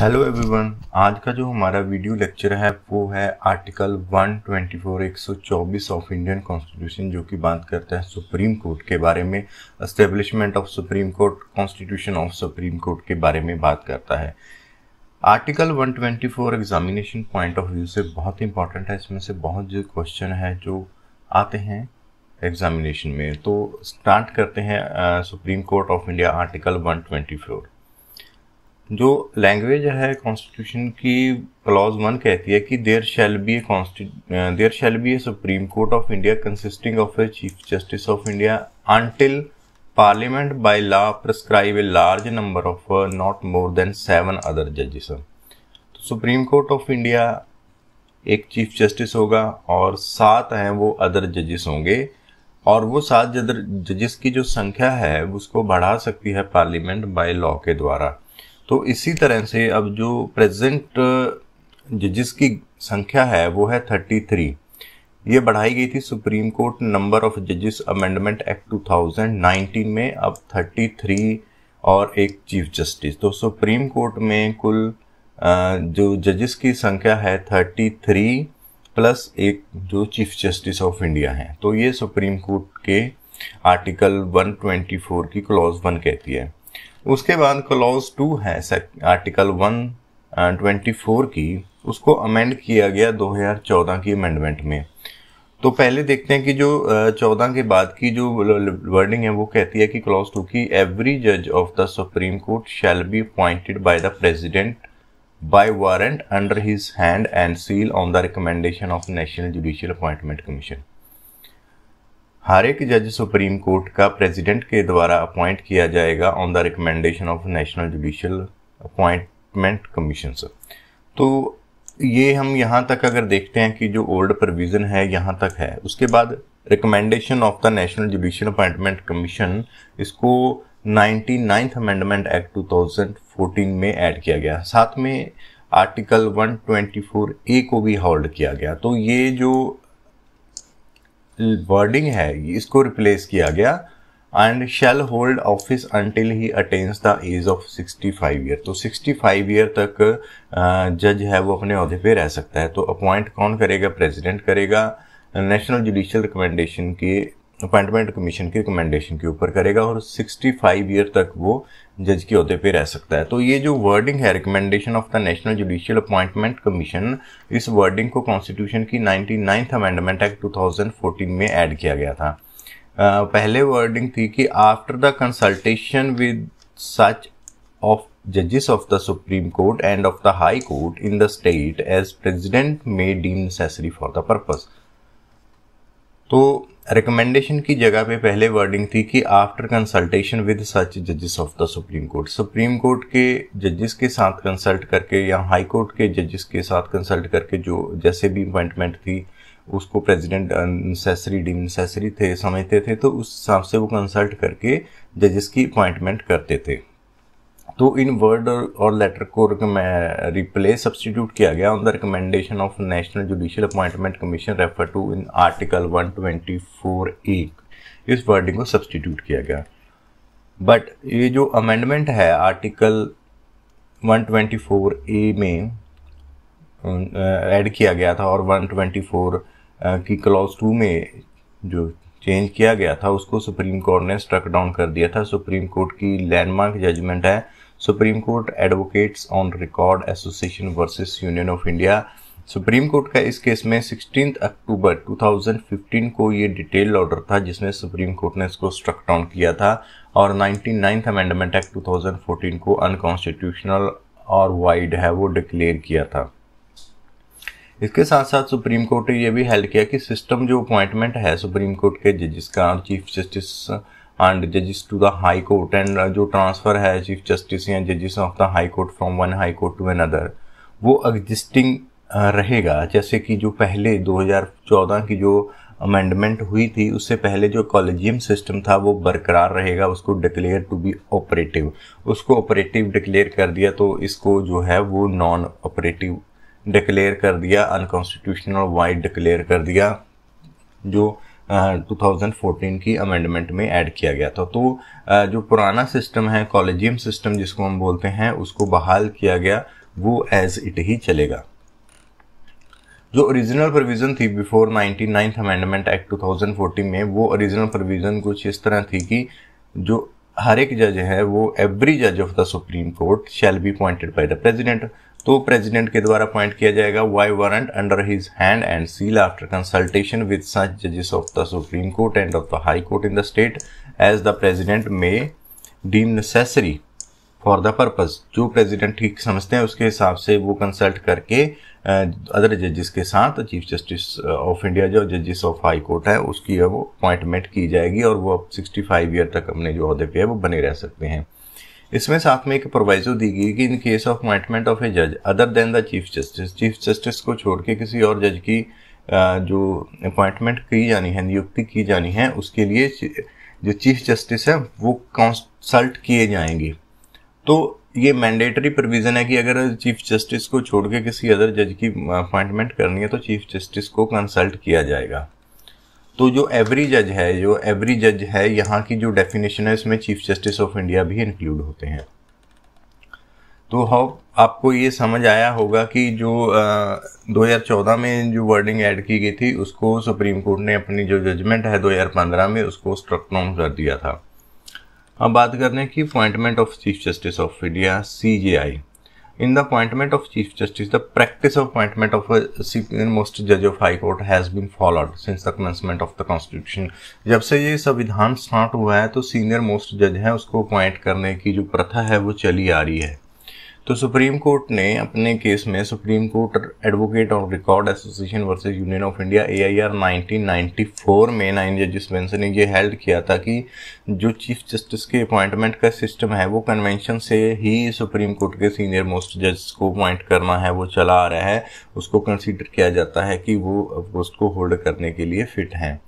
Hello everyone आज का जो हमारा वीडियो लेक्चर है वो है आर्टिकल 124 124 ऑफ इंडियन कॉन्स्टिट्यूशन जो कि बात करता है सुप्रीम कोर्ट के बारे में establishment of supreme court constitution of supreme court के बारे में बात करता है article 124 examination point of view से बहुत इंपॉर्टेंट है इसमें से बहुत जो क्वेश्चन है जो आते हैं एग्जामिनेशन में तो स्टार्ट करते हैं supreme court of India article 124 जो लैंग्वेज है कॉन्स्टिट्यूशन की क्लॉज वन कहती है कि there shall be a there shall be a supreme court of India consisting of a chief justice of India until parliament by law prescribe a large number of not more than seven other जजेस तो supreme court of India एक chief justice होगा और सात हैं वो other जजेस होंगे और वो सात जजेस की जो संख्या है उसको बढ़ा सकती है पार्लियामेंट बाय लॉ के द्वारा तो इसी तरह से अब जो प्रेजेंट जजिस की संख्या है वो है थर्टी थ्री ये बढ़ाई गई थी सुप्रीम कोर्ट नंबर ऑफ जजेस अमेंडमेंट एक्ट 2019 में अब 33 और एक चीफ जस्टिस तो सुप्रीम कोर्ट में कुल जो जजेस की संख्या है 33 प्लस एक जो चीफ जस्टिस ऑफ इंडिया हैं तो ये सुप्रीम कोर्ट के आर्टिकल 124 की क्लॉज वन कहती है उसके बाद क्लॉज टू है आर्टिकल वन ट्वेंटी फोर की उसको अमेंड किया गया 2014 की अमेंडमेंट में तो पहले देखते हैं कि जो चौदह के बाद की जो वर्डिंग है वो कहती है कि क्लॉज टू की एवरी जज of the supreme court shall be appointed by the president by warrant under his hand and seal on the recommendation of national judicial appointment commission हर एक जज सुप्रीम कोर्ट का प्रेसिडेंट के द्वारा appoint किया जाएगा on the recommendation of national judicial appointment commission तो ये हम यहाँ तक अगर देखते हैं कि जो ओल्ड प्रोविज़न है यहाँ तक है उसके बाद recommendation of the national judicial appointment commission इसको ninety ninth amendment act two thousand fourteen में ऐड किया गया साथ में article one twenty four A को भी होल्ड किया गया तो ये जो वर्डिंग है इसको रिप्लेस किया गया and shall hold office until he attains the age of 65 year तो 65 ईयर तक जज है वो अपने अहदे पे रह सकता है तो अपॉइंट कौन करेगा प्रेसिडेंट करेगा नेशनल जुडिशियल रिकमेंडेशन के अपॉइंटमेंट कमीशन के रिकमेंडेशन के ऊपर करेगा और 65 फाइव ईयर तक वो जज के अहदे पे रह सकता है तो ये जो वर्डिंग है recommendation of the national judicial appointment commission इस वर्डिंग को कॉन्स्टिट्यूशन की ninety ninth amendment act two thousand fourteen में ऐड किया गया था uh, पहले वर्डिंग थी कि after the consultation with such of judges of the supreme court and of the high court in the state as president may deem necessary for the purpose तो recommendation की जगह पे पहले वर्डिंग थी कि आफ्टर कंसल्टेशन विद सच जजेस of the supreme court supreme court के जजेस के साथ कंसल्ट करके या हाई कोर्ट के जजेस के साथ कंसल्ट करके जो जैसे भी अपॉइंटमेंट थी उसको प्रेसिडेंट अनसेसरी डी नेसेसरी थे समझते थे तो उस हिसाब से वो कंसल्ट करके जजेस की अपॉइंटमेंट करते थे तो इन वर्ड और लेटर को रिप्लेस सब्सटीट्यूट किया गया on the recommendation of national judicial appointment commission refer to in article 124 A इस वर्डिंग को सब्सटीट्यूट किया गया बट ये जो अमेंडमेंट है आर्टिकल 124 ए में ऐड किया गया था और 124 की क्लॉज टू में जो चेंज किया गया था उसको सुप्रीम कोर्ट ने स्ट्रक डाउन कर दिया था सुप्रीम कोर्ट की लैंडमार्क जजमेंट है supreme court advocates on record association versus union of India supreme court का इस केस में सिक्सटीन अक्टूबर 2015 को ये डिटेल ऑर्डर था जिसमें सुप्रीम कोर्ट ने इसको स्ट्रक डाउन किया था और नाइन्टी अमेंडमेंट एक्ट 2014 को अनकॉन्स्टिट्यूशनल और वाइड है वो डिक्लेयर किया था इसके साथ साथ सुप्रीम कोर्ट ने यह भी हेल्प किया कि सिस्टम जो अपॉइंटमेंट है सुप्रीम कोर्ट के जजिस का और चीफ जस्टिस एंड जजिस to the high court and जो ट्रांसफ़र है चीफ जस्टिस या जजिस of the high court from one high court to another वो एग्जिस्टिंग uh, रहेगा जैसे कि जो पहले 2014 की जो अमेंडमेंट हुई थी उससे पहले जो कॉलेजियम सिस्टम था वो बरकरार रहेगा उसको डिक्लेयर टू बी ऑपरेटिव उसको ऑपरेटिव डिक्लेयर कर दिया तो इसको जो है वो नॉन ऑपरेटिव डिक्लेयर कर दिया अनकॉन्स्टिट्यूशनल वाइड डिक्लेयर कर दिया जो 2014 की अमेंडमेंट में ऐड किया गया था तो जो पुराना सिस्टम है कॉलेजियम सिस्टम जिसको हम बोलते हैं उसको बहाल किया गया वो एज इट ही चलेगा जो ओरिजिनल प्रोविज़न थी before ninety ninth amendment act 2014 में वो ओरिजिनल प्रोविज़न कुछ इस तरह थी कि जो हर एक जज है वो एवरी जज of the supreme court shall be appointed by the president तो प्रेसिडेंट के द्वारा अपॉइंट किया जाएगा by warrant under his hand and seal after consultation with such जजेस of the supreme court and of the high court in the state as the president may deem necessary for the purpose जो president ठीक समझते हैं उसके हिसाब से वो consult करके अदर जजेस के साथ चीफ जस्टिस ऑफ इंडिया जो जजेस ऑफ हाई कोर्ट है उसकी अब अपॉइंटमेंट की जाएगी और वो अब सिक्सटी फाइव ईयर तक अपने जो अहदे पे है वो बने रह सकते हैं इसमें साथ में एक प्रोवाइजो दी गई कि in case of appointment of a जज other than the chief justice chief justice को छोड़ के किसी और जज की जो अपॉइंटमेंट की जानी है नियुक्ति की जानी है उसके लिए जो चीफ जस्टिस है वो कंसल्ट किए जाएंगे तो ये मैंडेटरी प्रोविज़न है कि अगर चीफ जस्टिस को छोड़ के किसी अदर जज की अपॉइंटमेंट करनी है तो चीफ जस्टिस को कंसल्ट किया जाएगा तो जो एवरी जज है जो एवरी जज है यहाँ की जो डेफिनेशन है इसमें चीफ जस्टिस ऑफ इंडिया भी इंक्लूड होते हैं तो होप आपको ये समझ आया होगा कि जो आ, 2014 में जो वर्डिंग ऐड की गई थी उसको सुप्रीम कोर्ट ने अपनी जो जजमेंट है 2015 में उसको स्ट्रक कर दिया था अब बात करने की appointment of chief justice of India C J I in the appointment of Chief Justice, the practice of appointment of a most judge of High Court has been followed since the commencement of the Constitution. जब से ये संविधान start हुआ है तो senior most जज है उसको अपॉइंट करने की जो प्रथा है वो चली आ रही है तो सुप्रीम कोर्ट ने अपने केस में supreme court advocate of record association versus union of India A I R nineteen में नाइन जजिस बेंस ने यह हेल्ड किया था कि जो चीफ जस्टिस के अपॉइंटमेंट का सिस्टम है वो कन्वेंशन से ही सुप्रीम कोर्ट के सीनियर मोस्ट जज को अपॉइंट करना है वो चला आ रहा है उसको कंसिडर किया जाता है कि वो पोस्ट को होल्ड करने के लिए फिट हैं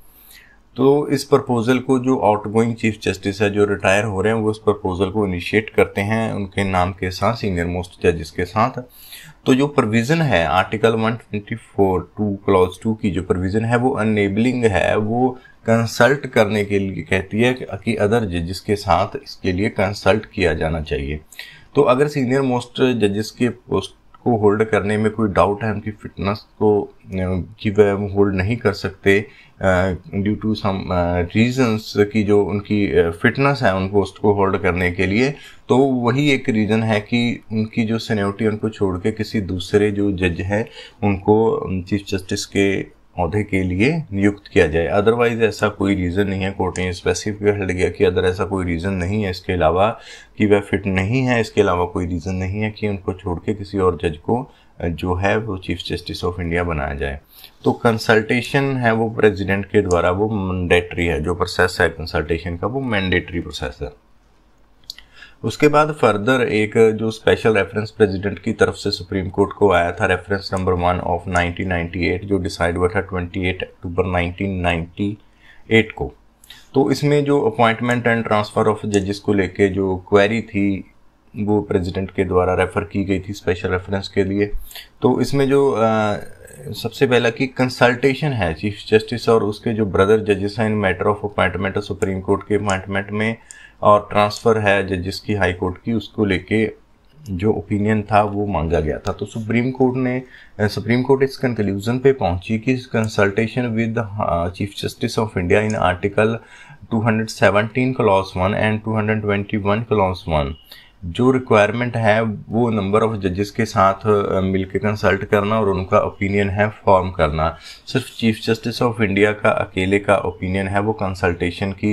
तो इस प्रपोजल को जो आउट गोइंग चीफ जस्टिस है जो रिटायर हो रहे हैं वो इस प्रपोजल को इनिशिएट करते हैं उनके नाम के साथ सीनियर मोस्ट जजिस के साथ तो जो प्रोविज़न है आर्टिकल 124 टू क्लॉज टू की जो प्रोविज़न है वो अनेबलिंग है वो कंसल्ट करने के लिए कहती है कि अदर जजेस के साथ इसके लिए कंसल्ट किया जाना चाहिए तो अगर सीनियर मोस्ट जजेस के पोस्ट को होल्ड करने में कोई डाउट है उनकी फिटनेस को कि वह होल्ड नहीं कर सकते ड्यू टू सम रीजंस की जो उनकी फिटनेस है उन पोस्ट को होल्ड करने के लिए तो वही एक रीज़न है कि उनकी जो सीनियोरिटी उनको छोड़ के किसी दूसरे जो जज हैं उनको चीफ जस्टिस के पौधे के लिए नियुक्त किया जाए अदरवाइज ऐसा कोई रीज़न नहीं है कोर्ट ने स्पेसिफिक हट गया कि अदर ऐसा कोई रीज़न नहीं है इसके अलावा कि वह फिट नहीं है इसके अलावा कोई रीज़न नहीं है कि उनको छोड़ के किसी और जज को जो है वो चीफ जस्टिस ऑफ इंडिया बनाया जाए तो कंसल्टेशन है वो प्रेसिडेंट के द्वारा वो मैंडेटरी है जो प्रोसेस है कंसल्टेशन का वो मैंडेटरी प्रोसेस है उसके बाद फर्दर एक जो स्पेशल रेफरेंस प्रेसिडेंट की तरफ से सुप्रीम कोर्ट को आया था रेफरेंस नंबर वन ऑफ 1998 जो डिसाइड हुआ था 28 अक्टूबर 1998 को तो इसमें जो अपॉइंटमेंट एंड ट्रांसफ़र ऑफ जजेस को लेके जो क्वेरी थी वो प्रेसिडेंट के द्वारा रेफ़र की गई थी स्पेशल रेफरेंस के लिए तो इसमें जो आ, सबसे पहला कि कंसल्टेशन है चीफ जस्टिस और उसके जो ब्रदर जजेस हैं in matter of appointment supreme court के अपॉइंटमेंट में और ट्रांसफ़र है जजेस की हाई कोर्ट की उसको लेके जो ओपिनियन था वो मांगा गया था तो सुप्रीम कोर्ट ने सुप्रीम कोर्ट इस कंक्लूजन पे पहुंची कि consultation with chief justice of India in article 217 clause one and 221 clause one जो रिक्वायरमेंट है वो नंबर ऑफ जजेस के साथ मिलकर कंसल्ट करना और उनका ओपिनियन है फॉर्म करना सिर्फ चीफ जस्टिस ऑफ इंडिया का अकेले का ओपिनियन है वो कंसल्टेशन की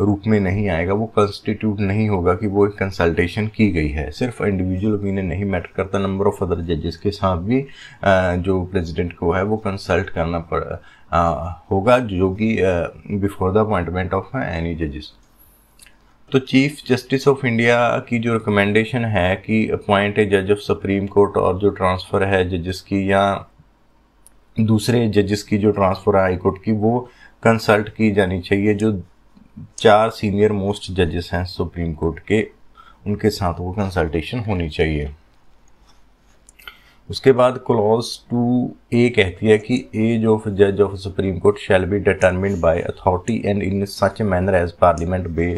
रूप में नहीं आएगा वो कंस्टिट्यूट नहीं होगा कि वो एक कंसल्टेशन की गई है सिर्फ इंडिविजुअल ओपिनियन नहीं मैटर करता नंबर ऑफ अदर जजेस के साथ भी जो प्रेसिडेंट को है वो कंसल्ट करना पड़ होगा जो कि before the appointment of any जजेस तो चीफ जस्टिस ऑफ इंडिया की जो रिकमेंडेशन है कि अपॉइंट ए जज ऑफ सुप्रीम कोर्ट और जो ट्रांसफ़र है जजेस की या दूसरे जजेस की जो ट्रांसफ़र है हाई कोर्ट की वो कंसल्ट की जानी चाहिए जो चार सीनियर मोस्ट जजेस हैं सुप्रीम कोर्ट के उनके साथ वो कंसल्टेशन होनी चाहिए उसके बाद क्लॉज टू ए कहती है कि एज ऑफ जज of supreme court shall be determined by authority and in such manner as parliament may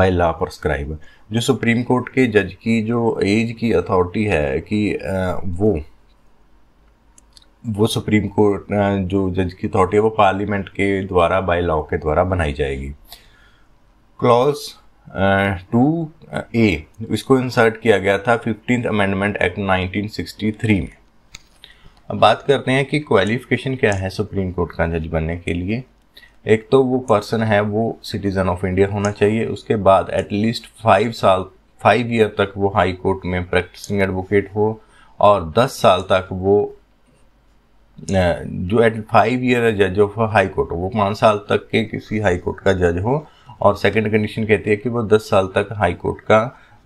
by law prescribe जो सुप्रीम कोर्ट के जज की जो एज की अथॉरिटी है कि वो वो सुप्रीम कोर्ट जो जज की अथॉरिटी है वो पार्लियामेंट के द्वारा बाय लॉ के द्वारा बनाई जाएगी क्लॉज टू ए इसको इंसर्ट किया गया था फिफ्टींथ अमेंडमेंट एक्ट 1963 में अब बात करते हैं कि क्वालिफिकेशन क्या है सुप्रीम कोर्ट का जज बनने के लिए एक तो वो पर्सन है वो सिटीज़न ऑफ इंडिया होना चाहिए उसके बाद एटलीस्ट फाइव साल फाइव ईयर तक वो हाई कोर्ट में प्रैक्टिसिंग एडवोकेट हो और दस साल तक वो uh, जो एट फाइव ईयर जज ऑफ हाई कोर्ट हो वो पाँच साल तक के किसी हाई कोर्ट का जज हो और सेकंड कंडीशन कहती है कि वो 10 साल तक हाई कोर्ट का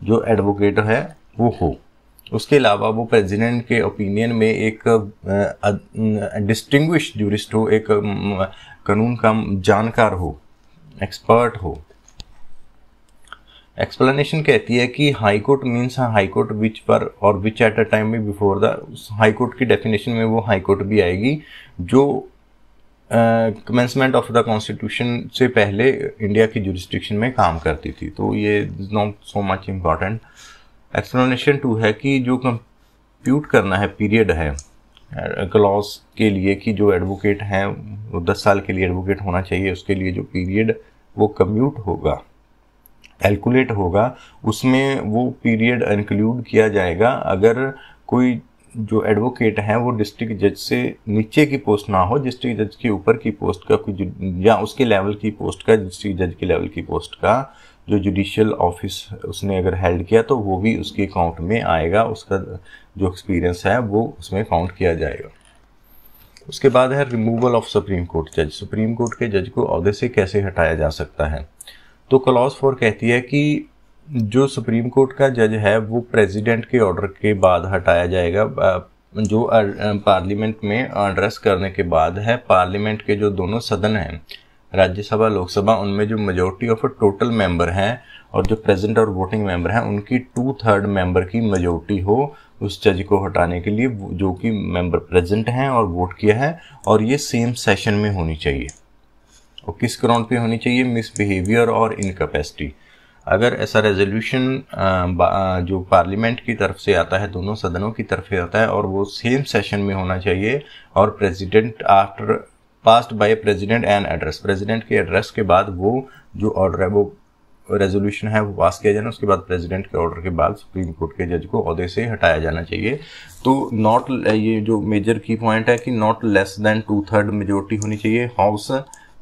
जो एडवोकेट है वो हो उसके अलावा वो प्रेसिडेंट के ओपिनियन में एक डिस्टिंग्विश जूरिस्ट हो एक कानून का जानकार हो एक्सपर्ट हो एक्सप्लेनेशन कहती है कि high court means high court which पर और विच एट अ टाइम में बिफोर द हाई कोर्ट की डेफिनेशन में वो हाई कोर्ट भी आएगी जो कमेंसमेंट ऑफ द कॉन्स्टिट्यूशन से पहले इंडिया की जुरिस्टिक्शन में काम करती थी तो ये is not so much important explanation two है कि जो कंप्यूट करना है पीरियड है क्लॉज के लिए कि जो एडवोकेट हैं वो दस साल के लिए एडवोकेट होना चाहिए उसके लिए जो पीरियड वो कम्यूट होगा कैलकुलेट होगा उसमें वो पीरियड इंक्लूड किया जाएगा अगर कोई जो एडवोकेट हैं वो डिस्ट्रिक्ट जज से नीचे की पोस्ट ना हो डिस्ट्रिक्ट जज के ऊपर की पोस्ट का कुछ या उसके लेवल की पोस्ट का डिस्ट्रिक्ट जज के लेवल की पोस्ट का जो जुडिशियल ऑफिस उसने अगर हेल्ड किया तो वो भी उसके अकाउंट में आएगा उसका जो एक्सपीरियंस है वो उसमें काउंट किया जाएगा उसके बाद है रिमूवल ऑफ सुप्रीम कोर्ट जज सुप्रीम कोर्ट के जज को अहदे से कैसे हटाया जा सकता है तो क्लॉज फोर कहती है कि जो सुप्रीम कोर्ट का जज है वो प्रेसिडेंट के ऑर्डर के बाद हटाया जाएगा जो पार्लियामेंट में एड्रेस करने के बाद है पार्लियामेंट के जो दोनों सदन हैं राज्यसभा लोकसभा उनमें जो मेजोरिटी ऑफ टोटल मेंबर हैं और जो प्रेजेंट और वोटिंग मेंबर हैं उनकी टू थर्ड मेंबर की मेजोरिटी हो उस जज को हटाने के लिए जो कि मेंबर प्रेजेंट हैं और वोट किया है और ये सेम सेशन में होनी चाहिए और किस ग्राउंड पे होनी चाहिए मिसबिहेवियर और इनकेपेसिटी अगर ऐसा रेजोल्यूशन जो पार्लियामेंट की तरफ से आता है दोनों सदनों की तरफ से आता है और वो सेम सेशन में होना चाहिए और president after passed by president and address president के एड्रेस के बाद वो जो ऑर्डर है वो रेजोल्यूशन है वो पास किया जाना उसके बाद प्रेसिडेंट के ऑर्डर के बाद सुप्रीम कोर्ट के जज को अहदे से हटाया जाना चाहिए तो नॉट ये जो मेजर की पॉइंट है कि not less than two third majority होनी चाहिए हाउस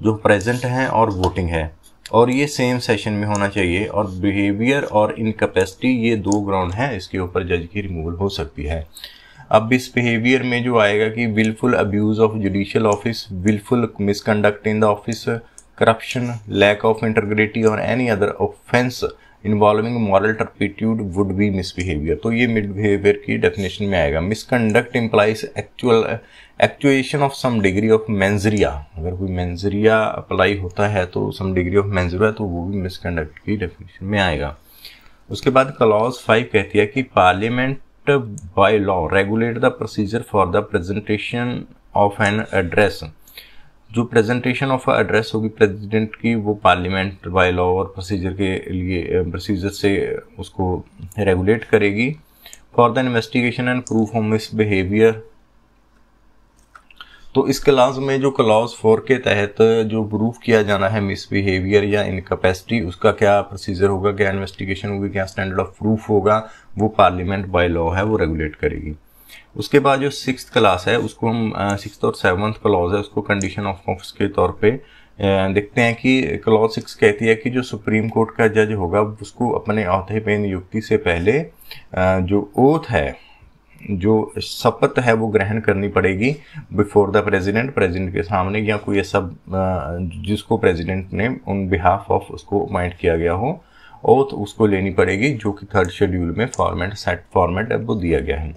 जो प्रेजेंट हैं और वोटिंग है और ये सेम सेशन में होना चाहिए और बिहेवियर और इनकेपेसिटी ये दो ग्राउंड हैं इसके ऊपर जज की रिमूवल हो सकती है अब इस बिहेवियर में जो आएगा कि wilful abuse of judicial office wilful misconduct in the office corruption lack of integrity और any other offence involving moral turpitude would be misbehaviour तो ये मिड बिहेवियर की डेफिनेशन में आएगा misconduct implies actual actuation of some degree of mens rea अगर कोई मैंजरिया apply होता है तो सम डिग्री ऑफ मैंजरिया तो वो भी मिसकंडक्ट की डेफिनेशन में आएगा उसके बाद क्लॉज फाइव कहती है कि parliament by law regulate the procedure for the presentation of an address जो प्रेजेंटेशन ऑफ एड्रेस होगी प्रेसिडेंट की वो पार्लियामेंट बाय लॉ और प्रोसीजर के लिए प्रोसीजर से उसको रेगुलेट करेगी for the investigation and proof of misbehaviour तो इस क्लास में जो क्लॉज फोर के तहत जो प्रूफ किया जाना है मिस बिहेवियर या इनकपेसिटी उसका क्या प्रोसीजर होगा क्या इन्वेस्टिगेशन होगी क्या स्टैंडर्ड ऑफ प्रूफ होगा वो पार्लियामेंट बाय लॉ है वो रेगुलेट करेगी उसके बाद जो सिक्स क्लास है उसको हम सिक्स और सेवन्थ क्लॉज है उसको कंडीशन ऑफ ऑफिस के तौर पे देखते हैं कि क्लॉज सिक्स कहती है कि जो सुप्रीम कोर्ट का जज होगा उसको अपने अहदे पे नियुक्ति से पहले जो ओथ है जो शपथ है वो ग्रहण करनी पड़ेगी बिफोर द प्रेसिडेंट प्रेसिडेंट के सामने या कोई ऐसा जिसको प्रेसिडेंट ने उन बिहाफ ऑफ उसको अपॉइंट किया गया हो ओथ उसको लेनी पड़ेगी जो कि थर्ड शेड्यूल में फॉर्मेट सेट फॉर्मेट वो दिया गया है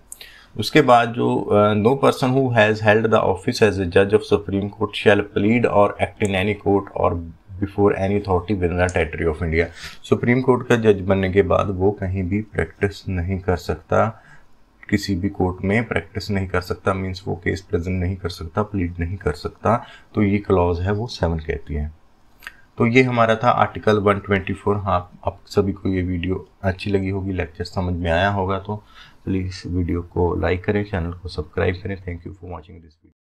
उसके बाद जो no person who has held the office as a जज of supreme court shall plead और एक्ट इन एनी कोर्ट और before any authority with the territory of India supreme court का जज बनने के बाद वो कहीं भी प्रैक्टिस नहीं कर सकता किसी भी कोर्ट में प्रैक्टिस नहीं कर सकता मींस वो केस प्रेजेंट नहीं कर सकता प्लीड नहीं कर सकता तो ये क्लॉज है वो सेवन कहती है तो ये हमारा था आर्टिकल 124 हाँ आप सभी को ये वीडियो अच्छी लगी होगी लेक्चर समझ में आया होगा तो प्लीज़ वीडियो को लाइक करें चैनल को सब्सक्राइब करें thank you for watching this video